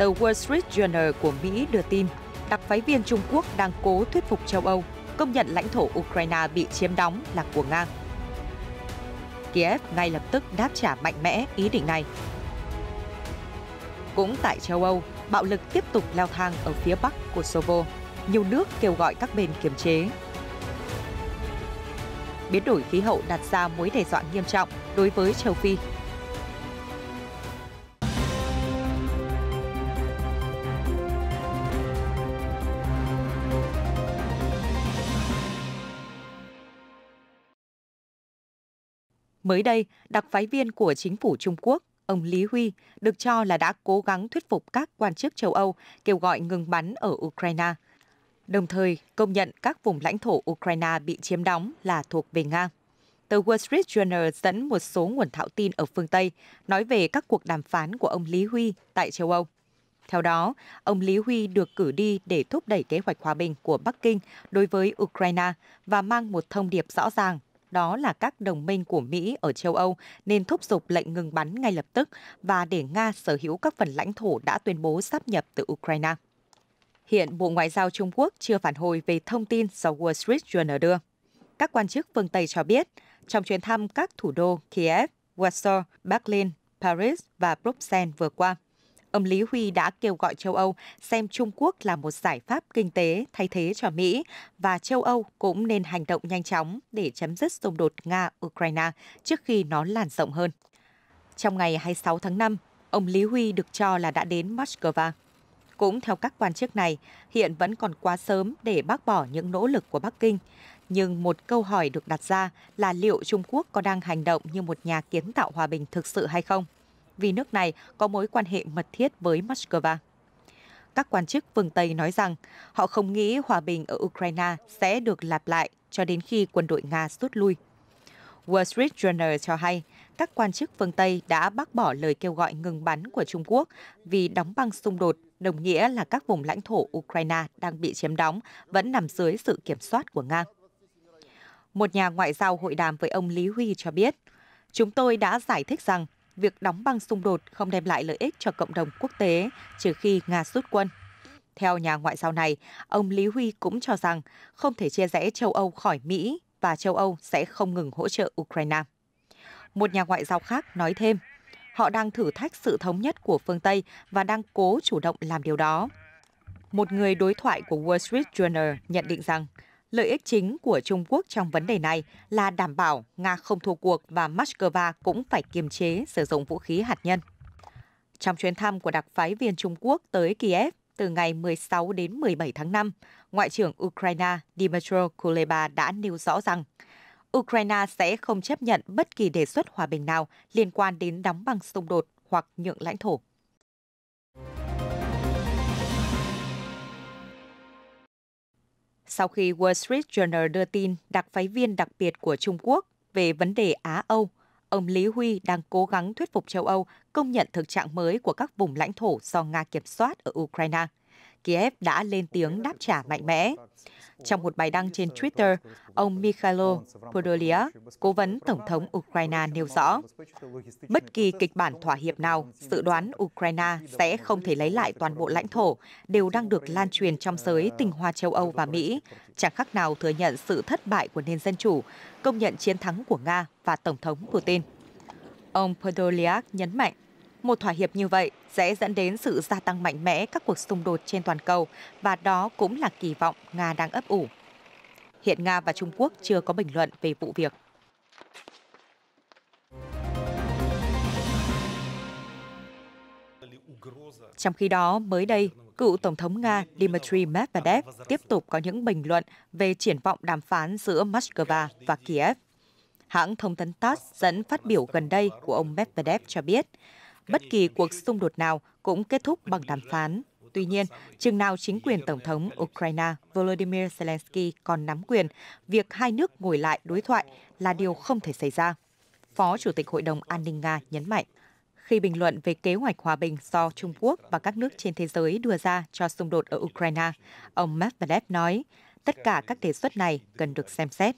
Tờ Wall Street Journal của Mỹ đưa tin, đặc phái viên Trung Quốc đang cố thuyết phục châu Âu công nhận lãnh thổ Ukraine bị chiếm đóng là của Nga. Kiev ngay lập tức đáp trả mạnh mẽ ý định này. Cũng tại châu Âu, bạo lực tiếp tục leo thang ở phía bắc của Kosovo. Nhiều nước kêu gọi các bên kiềm chế. Biến đổi khí hậu đặt ra mối đe dọa nghiêm trọng đối với châu Phi Mới đây, đặc phái viên của chính phủ Trung Quốc, ông Lý Huy, được cho là đã cố gắng thuyết phục các quan chức châu Âu kêu gọi ngừng bắn ở Ukraine, đồng thời công nhận các vùng lãnh thổ Ukraine bị chiếm đóng là thuộc về Nga. Tờ Wall Street Journal dẫn một số nguồn thạo tin ở phương Tây nói về các cuộc đàm phán của ông Lý Huy tại châu Âu. Theo đó, ông Lý Huy được cử đi để thúc đẩy kế hoạch hòa bình của Bắc Kinh đối với Ukraine và mang một thông điệp rõ ràng đó là các đồng minh của Mỹ ở châu Âu nên thúc giục lệnh ngừng bắn ngay lập tức và để Nga sở hữu các phần lãnh thổ đã tuyên bố sáp nhập từ Ukraine. Hiện Bộ Ngoại giao Trung Quốc chưa phản hồi về thông tin do Wall Street Journal đưa. Các quan chức phương Tây cho biết, trong chuyến thăm các thủ đô Kiev, Warsaw, Berlin, Paris và Bruxelles vừa qua, ông Lý Huy đã kêu gọi châu Âu xem Trung Quốc là một giải pháp kinh tế thay thế cho Mỹ và châu Âu cũng nên hành động nhanh chóng để chấm dứt xung đột Nga-Ukraine trước khi nó lan rộng hơn. Trong ngày 26 tháng 5, ông Lý Huy được cho là đã đến Moscow. Cũng theo các quan chức này, hiện vẫn còn quá sớm để bác bỏ những nỗ lực của Bắc Kinh. Nhưng một câu hỏi được đặt ra là liệu Trung Quốc có đang hành động như một nhà kiến tạo hòa bình thực sự hay không? vì nước này có mối quan hệ mật thiết với Moscow. Các quan chức phương Tây nói rằng họ không nghĩ hòa bình ở Ukraine sẽ được lặp lại cho đến khi quân đội Nga rút lui. Wall Street Journal cho hay các quan chức phương Tây đã bác bỏ lời kêu gọi ngừng bắn của Trung Quốc vì đóng băng xung đột, đồng nghĩa là các vùng lãnh thổ Ukraine đang bị chiếm đóng vẫn nằm dưới sự kiểm soát của Nga. Một nhà ngoại giao hội đàm với ông Lý Huy cho biết, chúng tôi đã giải thích rằng việc đóng băng xung đột không đem lại lợi ích cho cộng đồng quốc tế trừ khi Nga rút quân. Theo nhà ngoại giao này, ông Lý Huy cũng cho rằng không thể chia rẽ châu Âu khỏi Mỹ và châu Âu sẽ không ngừng hỗ trợ Ukraine. Một nhà ngoại giao khác nói thêm, họ đang thử thách sự thống nhất của phương Tây và đang cố chủ động làm điều đó. Một người đối thoại của Wall Street Journal nhận định rằng lợi ích chính của Trung Quốc trong vấn đề này là đảm bảo Nga không thua cuộc và Moscow cũng phải kiềm chế sử dụng vũ khí hạt nhân. Trong chuyến thăm của đặc phái viên Trung Quốc tới Kiev từ ngày 16 đến 17 tháng 5, Ngoại trưởng Ukraine Dmytro Kuleba đã nêu rõ rằng Ukraine sẽ không chấp nhận bất kỳ đề xuất hòa bình nào liên quan đến đóng băng xung đột hoặc nhượng lãnh thổ. sau khi Wall Street Journal đưa tin đặc phái viên đặc biệt của Trung Quốc về vấn đề Á-Âu, ông Lý Huy đang cố gắng thuyết phục châu Âu công nhận thực trạng mới của các vùng lãnh thổ do Nga kiểm soát ở Ukraine. Kiev đã lên tiếng đáp trả mạnh mẽ. Trong một bài đăng trên Twitter, ông Mikhailo Podolia, cố vấn Tổng thống Ukraine nêu rõ, bất kỳ kịch bản thỏa hiệp nào dự đoán Ukraine sẽ không thể lấy lại toàn bộ lãnh thổ đều đang được lan truyền trong giới tình hoa châu Âu và Mỹ, chẳng khác nào thừa nhận sự thất bại của nền dân chủ, công nhận chiến thắng của Nga và Tổng thống Putin. Ông Podoliak nhấn mạnh, một thỏa hiệp như vậy sẽ dẫn đến sự gia tăng mạnh mẽ các cuộc xung đột trên toàn cầu và đó cũng là kỳ vọng Nga đang ấp ủ. Hiện Nga và Trung Quốc chưa có bình luận về vụ việc. Trong khi đó, mới đây, cựu Tổng thống Nga Dmitry Medvedev tiếp tục có những bình luận về triển vọng đàm phán giữa Moscow và Kiev. Hãng thông tấn TASS dẫn phát biểu gần đây của ông Medvedev cho biết, bất kỳ cuộc xung đột nào cũng kết thúc bằng đàm phán. Tuy nhiên, chừng nào chính quyền Tổng thống Ukraine Volodymyr Zelensky còn nắm quyền, việc hai nước ngồi lại đối thoại là điều không thể xảy ra. Phó Chủ tịch Hội đồng An ninh Nga nhấn mạnh, khi bình luận về kế hoạch hòa bình do Trung Quốc và các nước trên thế giới đưa ra cho xung đột ở Ukraine, ông Medvedev nói, tất cả các đề xuất này cần được xem xét.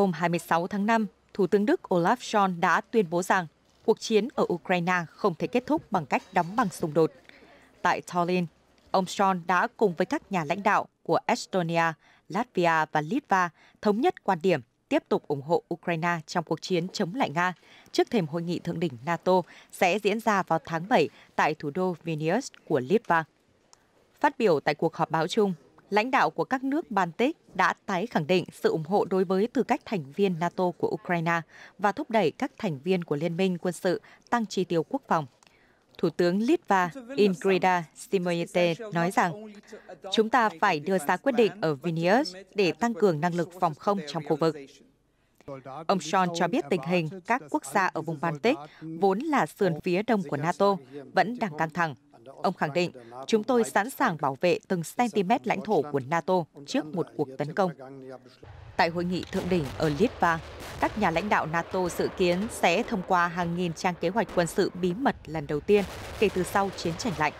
hôm 26 tháng 5, Thủ tướng Đức Olaf Scholz đã tuyên bố rằng cuộc chiến ở Ukraine không thể kết thúc bằng cách đóng băng xung đột. Tại Tallinn, ông Scholz đã cùng với các nhà lãnh đạo của Estonia, Latvia và Litva thống nhất quan điểm tiếp tục ủng hộ Ukraine trong cuộc chiến chống lại Nga trước thềm hội nghị thượng đỉnh NATO sẽ diễn ra vào tháng 7 tại thủ đô Vilnius của Litva. Phát biểu tại cuộc họp báo chung, lãnh đạo của các nước Baltic đã tái khẳng định sự ủng hộ đối với tư cách thành viên NATO của Ukraine và thúc đẩy các thành viên của Liên minh quân sự tăng chi tiêu quốc phòng. Thủ tướng Litva Ingrida Simonyte nói rằng, chúng ta phải đưa ra quyết định ở Vilnius để tăng cường năng lực phòng không trong khu vực. Ông Sean cho biết tình hình các quốc gia ở vùng Baltic, vốn là sườn phía đông của NATO, vẫn đang căng thẳng Ông khẳng định, chúng tôi sẵn sàng bảo vệ từng cm lãnh thổ của NATO trước một cuộc tấn công. Tại hội nghị thượng đỉnh ở Litva, các nhà lãnh đạo NATO dự kiến sẽ thông qua hàng nghìn trang kế hoạch quân sự bí mật lần đầu tiên kể từ sau chiến tranh lạnh.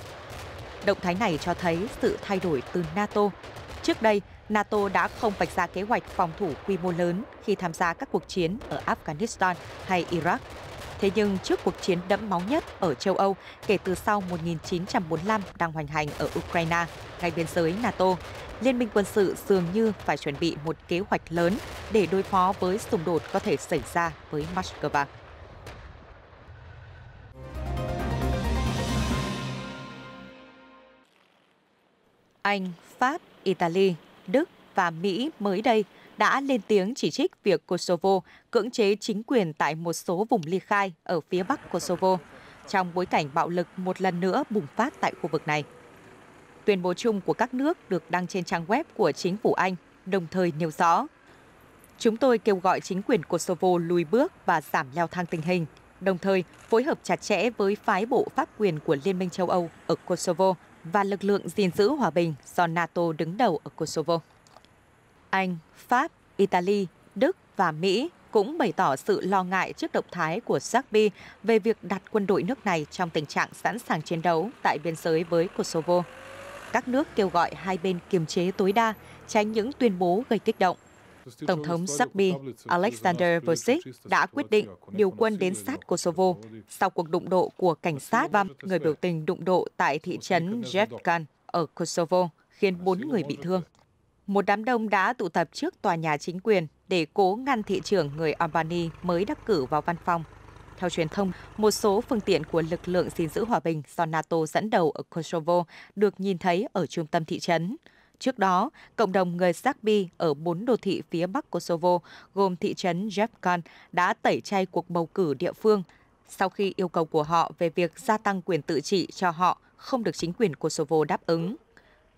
Động thái này cho thấy sự thay đổi từ NATO. Trước đây, NATO đã không vạch ra kế hoạch phòng thủ quy mô lớn khi tham gia các cuộc chiến ở Afghanistan hay Iraq Thế nhưng trước cuộc chiến đẫm máu nhất ở châu Âu kể từ sau 1945 đang hoành hành ở Ukraine, ngay biên giới NATO, Liên minh quân sự dường như phải chuẩn bị một kế hoạch lớn để đối phó với xung đột có thể xảy ra với Moscow. Anh, Pháp, Italy, Đức và Mỹ mới đây – đã lên tiếng chỉ trích việc Kosovo cưỡng chế chính quyền tại một số vùng ly khai ở phía bắc Kosovo trong bối cảnh bạo lực một lần nữa bùng phát tại khu vực này. Tuyên bố chung của các nước được đăng trên trang web của chính phủ Anh, đồng thời nêu rõ. Chúng tôi kêu gọi chính quyền Kosovo lùi bước và giảm leo thang tình hình, đồng thời phối hợp chặt chẽ với phái bộ pháp quyền của Liên minh châu Âu ở Kosovo và lực lượng gìn giữ hòa bình do NATO đứng đầu ở Kosovo. Anh, Pháp, Italy, Đức và Mỹ cũng bày tỏ sự lo ngại trước động thái của Serbia về việc đặt quân đội nước này trong tình trạng sẵn sàng chiến đấu tại biên giới với Kosovo. Các nước kêu gọi hai bên kiềm chế tối đa, tránh những tuyên bố gây kích động. Tổng thống Serbia Alexander Vučić đã quyết định điều quân đến sát Kosovo sau cuộc đụng độ của cảnh sát và người biểu tình đụng độ tại thị trấn Jevkan ở Kosovo, khiến bốn người bị thương một đám đông đã tụ tập trước tòa nhà chính quyền để cố ngăn thị trưởng người Albany mới đắc cử vào văn phòng. Theo truyền thông, một số phương tiện của lực lượng gìn giữ hòa bình do NATO dẫn đầu ở Kosovo được nhìn thấy ở trung tâm thị trấn. Trước đó, cộng đồng người Serbi ở bốn đô thị phía bắc Kosovo gồm thị trấn Jevkan đã tẩy chay cuộc bầu cử địa phương sau khi yêu cầu của họ về việc gia tăng quyền tự trị cho họ không được chính quyền Kosovo đáp ứng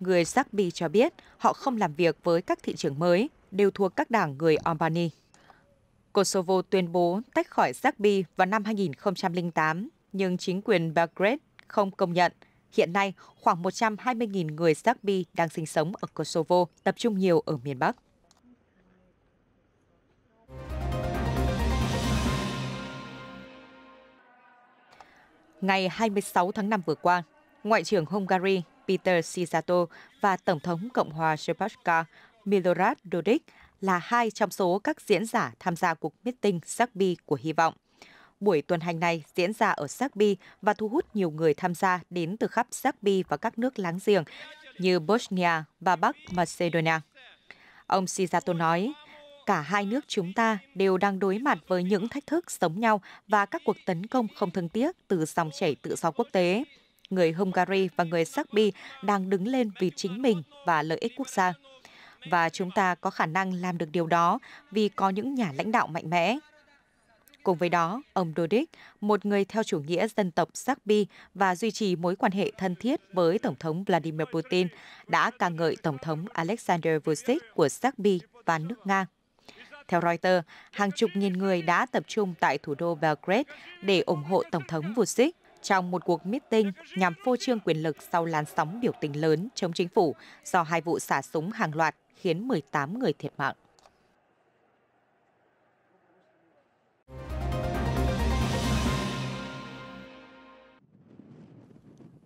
người Serbi cho biết họ không làm việc với các thị trường mới, đều thuộc các đảng người Albany. Kosovo tuyên bố tách khỏi Serbi vào năm 2008, nhưng chính quyền Belgrade không công nhận. Hiện nay, khoảng 120.000 người Serbi đang sinh sống ở Kosovo, tập trung nhiều ở miền Bắc. Ngày 26 tháng 5 vừa qua, Ngoại trưởng Hungary Peter Sisato và Tổng thống Cộng hòa Slovakia Milorad Dodik là hai trong số các diễn giả tham gia cuộc meeting Serbia của hy vọng. Buổi tuần hành này diễn ra ở Serbia và thu hút nhiều người tham gia đến từ khắp Serbia và các nước láng giềng như Bosnia và Bắc Macedonia. Ông Sisato nói, cả hai nước chúng ta đều đang đối mặt với những thách thức sống nhau và các cuộc tấn công không thương tiếc từ dòng chảy tự do quốc tế người Hungary và người Serbia đang đứng lên vì chính mình và lợi ích quốc gia. Và chúng ta có khả năng làm được điều đó vì có những nhà lãnh đạo mạnh mẽ. Cùng với đó, ông Dodik, một người theo chủ nghĩa dân tộc Serbia và duy trì mối quan hệ thân thiết với Tổng thống Vladimir Putin, đã ca ngợi Tổng thống Alexander Vucic của Serbia và nước Nga. Theo Reuters, hàng chục nghìn người đã tập trung tại thủ đô Belgrade để ủng hộ Tổng thống Vucic trong một cuộc meeting nhằm phô trương quyền lực sau làn sóng biểu tình lớn chống chính phủ do hai vụ xả súng hàng loạt khiến 18 người thiệt mạng.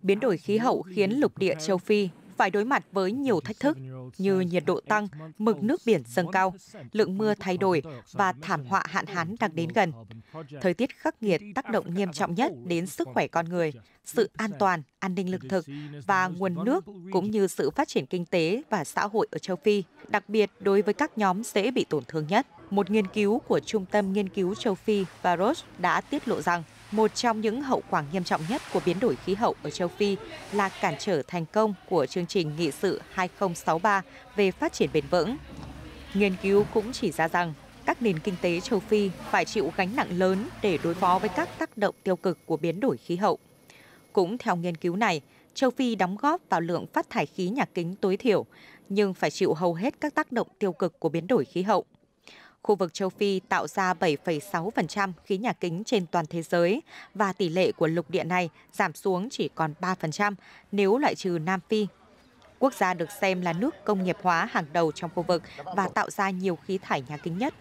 Biến đổi khí hậu khiến lục địa châu Phi phải đối mặt với nhiều thách thức như nhiệt độ tăng, mực nước biển dâng cao, lượng mưa thay đổi và thảm họa hạn hán đang đến gần. Thời tiết khắc nghiệt tác động nghiêm trọng nhất đến sức khỏe con người, sự an toàn, an ninh lương thực và nguồn nước cũng như sự phát triển kinh tế và xã hội ở châu Phi, đặc biệt đối với các nhóm dễ bị tổn thương nhất. Một nghiên cứu của Trung tâm Nghiên cứu châu Phi Varos đã tiết lộ rằng một trong những hậu quả nghiêm trọng nhất của biến đổi khí hậu ở châu Phi là cản trở thành công của chương trình nghị sự 2063 về phát triển bền vững. Nghiên cứu cũng chỉ ra rằng các nền kinh tế châu Phi phải chịu gánh nặng lớn để đối phó với các tác động tiêu cực của biến đổi khí hậu. Cũng theo nghiên cứu này, châu Phi đóng góp vào lượng phát thải khí nhà kính tối thiểu, nhưng phải chịu hầu hết các tác động tiêu cực của biến đổi khí hậu – Khu vực châu Phi tạo ra 7,6% khí nhà kính trên toàn thế giới và tỷ lệ của lục địa này giảm xuống chỉ còn 3% nếu loại trừ Nam Phi. Quốc gia được xem là nước công nghiệp hóa hàng đầu trong khu vực và tạo ra nhiều khí thải nhà kính nhất.